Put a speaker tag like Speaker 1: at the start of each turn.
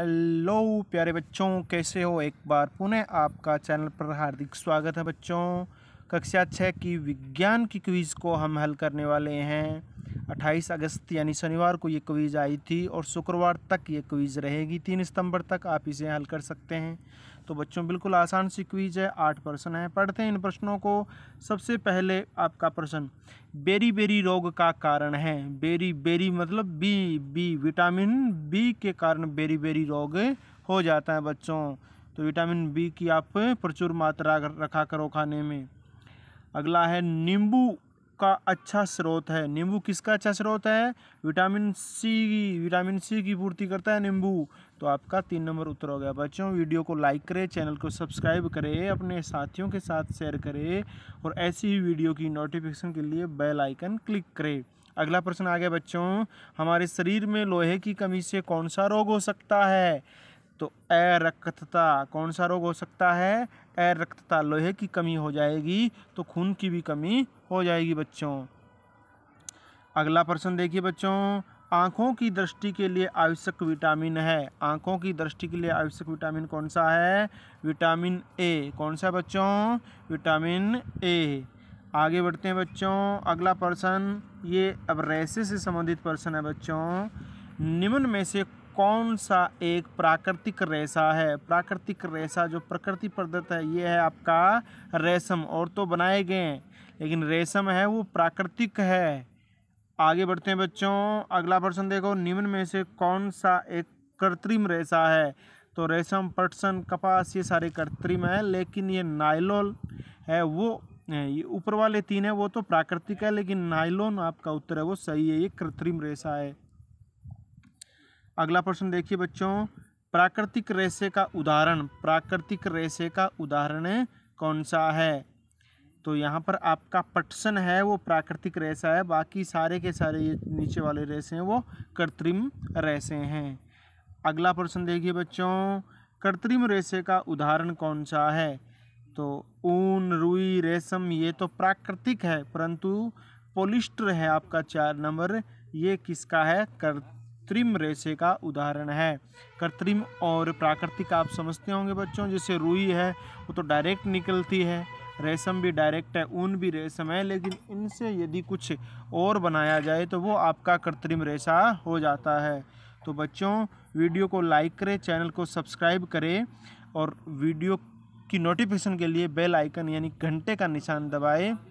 Speaker 1: hello प्यारे बच्चों कैसे हो एक बार पुनः आपका चैनल पर हार्दिक स्वागत है बच्चों कक्षा छः की विज्ञान की क्विज़ को हम हल करने वाले हैं 28 अगस्त यानी शनिवार को ये क्वीज़ आई थी और शुक्रवार तक ये क्वीज़ रहेगी तीन सितंबर तक आप इसे हल कर सकते हैं तो बच्चों बिल्कुल आसान सी क्वीज़ है आठ प्रश्न है पढ़ते हैं इन प्रश्नों को सबसे पहले आपका प्रश्न बेरी बेरी रोग का कारण है बेरी बेरी मतलब बी बी विटामिन बी के कारण बेरी बेरी रोग हो जाता है बच्चों तो विटामिन बी की आप प्रचुर मात्रा रखा करो खाने में अगला है नींबू का अच्छा स्रोत है नींबू किसका अच्छा स्रोत है विटामिन सी की विटामिन सी की पूर्ति करता है नींबू तो आपका तीन नंबर उत्तर हो गया बच्चों वीडियो को लाइक करें चैनल को सब्सक्राइब करें अपने साथियों के साथ शेयर करें और ऐसी ही वीडियो की नोटिफिकेशन के लिए बेल आइकन क्लिक करें अगला प्रश्न आ गया बच्चों हमारे शरीर में लोहे की कमी से कौन सा रोग हो सकता है तो अरक्तता कौन सा रोग हो सकता है अरक्तता लोहे की कमी हो जाएगी तो खून की भी कमी हो जाएगी बच्चों अगला प्रश्न देखिए बच्चों आँखों की दृष्टि के लिए आवश्यक विटामिन है आँखों की दृष्टि के लिए आवश्यक विटामिन कौन सा है विटामिन ए कौन सा बच्चों विटामिन ए आगे बढ़ते हैं बच्चों अगला प्रश्न ये अब रैसे से संबंधित प्रश्न है बच्चों निम्न में से कौन सा एक प्राकृतिक रेशा है प्राकृतिक रेशा जो प्रकृति प्रदत्त है ये है आपका रेशम और तो बनाए गए हैं लेकिन रेशम है वो प्राकृतिक है आगे बढ़ते हैं बच्चों अगला प्रश्न देखो निम्न में से कौन सा एक कृत्रिम रेशा है तो रेशम पटसन कपास ये सारे कृत्रिम है लेकिन ये नाइलोल है वो ये ऊपर वाले तीन है वो तो प्राकृतिक है लेकिन नाइलोन आपका उत्तर है वो सही है ये कृत्रिम रेशा है अगला प्रश्न देखिए बच्चों प्राकृतिक रेशे का उदाहरण प्राकृतिक रेशे का उदाहरण कौन सा है तो यहाँ पर आपका पटसन है वो प्राकृतिक रेशा है बाकी सारे के सारे ये नीचे वाले रेशे हैं वो कृत्रिम रेशे हैं अगला प्रश्न देखिए बच्चों कृत्रिम रेशे का उदाहरण कौन सा है तो ऊन रुई रेशम ये तो प्राकृतिक है परंतु पोलिस्टर है आपका चार नंबर ये किसका है कर कृत्रिम रेशे का उदाहरण है कृत्रिम और प्राकृतिक आप समझते होंगे बच्चों जैसे रुई है वो तो डायरेक्ट निकलती है रेशम भी डायरेक्ट है ऊन भी रेशम है लेकिन इनसे यदि कुछ और बनाया जाए तो वो आपका कृत्रिम रेशा हो जाता है तो बच्चों वीडियो को लाइक करें चैनल को सब्सक्राइब करें और वीडियो की नोटिफिकेशन के लिए बेल आइकन यानी घंटे का निशान दबाएं